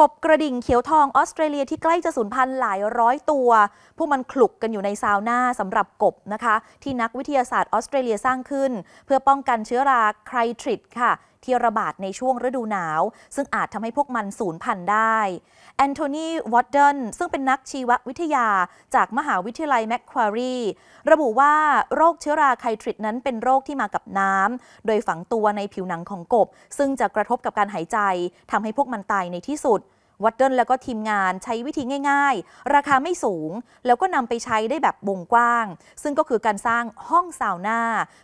กบกระดิ่งเขียวทองออสเตรเลียที่ใกล้จะสูญพันธุ์หลายร้อยตัว ผู้มันขลุกกันอยู่ในซาวน่าสำหรับกบนะคะ ที่นักวิทยาศาสตร์ออสเตรเลียสร้างขึ้น เพื่อป้องกันเชื้อราไครทริดค่ะที่ระบาดในช่วงฤดูหนาว ซึ่งอาจทำให้พวกมันสูญพันธุ์ได้ แอนโทนีวอตเดนซึ่งเป็นนักชีววิทยาจากมหาวิทยาลัยแมคควารีระบุว่าโรคเชื้อราไคทริดนั้นเป็นโรคที่มากับน้ำโดยฝังตัวในผิวหนังของกบ ซึ่งจะกระทบกับการหายใจทำให้พวกมันตายในที่สุดวัตเดิลแล้วก็ทีมงานใช้วิธีง่ายๆ ราคาไม่สูง แล้วก็นำไปใช้ได้แบบวงกว้าง ซึ่งก็คือการสร้างห้องซาวน่า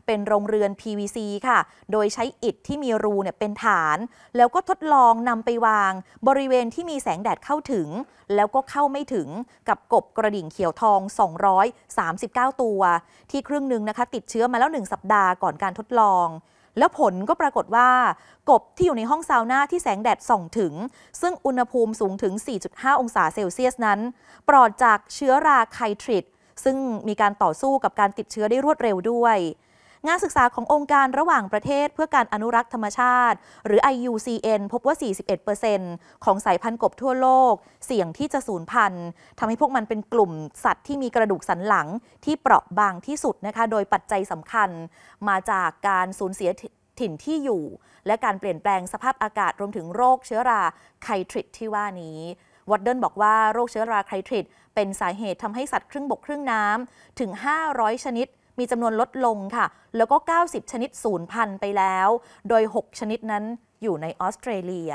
เป็นโรงเรือน PVC ค่ะ โดยใช้อิฐที่มีรูเนี่ยเป็นฐาน แล้วก็ทดลองนำไปวาง บริเวณที่มีแสงแดดเข้าถึง แล้วก็เข้าไม่ถึงกับกบกระดิ่งเขียวทอง 239 ตัว ที่ครึ่งหนึ่งนะคะ ติดเชื้อมาแล้ว 1 สัปดาห์ก่อนการทดลองแล้วผลก็ปรากฏว่ากบที่อยู่ในห้องซาวน่าที่แสงแดดส่องถึง ซึ่งอุณหภูมิสูงถึง 4.5 องศาเซลเซียสนั้น ปลอดจากเชื้อราไคทริดซึ่งมีการต่อสู้กับการติดเชื้อได้รวดเร็วด้วยงานศึกษาขององค์การระหว่างประเทศเพื่อการอนุรักษ์ธรรมชาติ หรือ IUCN พบว่า 41%ของสายพันธุ์กบทั่วโลกเสี่ยงที่จะสูญพันธุ์ทำให้พวกมันเป็นกลุ่มสัตว์ที่มีกระดูกสันหลัง ที่เปราะบางที่สุดนะคะโดยปัจจัยสำคัญ มาจากการสูญเสียถิ่นที่อยู่ และการเปลี่ยนแปลงสภาพอากาศรวมถึงโรคเชื้อราไคทริดที่ว่านี้วอดเดิลบอกว่าโรคเชื้อราไคทริดเป็นสาเหตุทำให้สัตว์ครึ่งบกครึ่งน้ำถึง 500 ชนิดมีจำนวนลดลงค่ะ แล้วก็ 90 ชนิดศูนย์พันไปแล้ว โดย 6 ชนิดนั้นอยู่ในออสเตรเลีย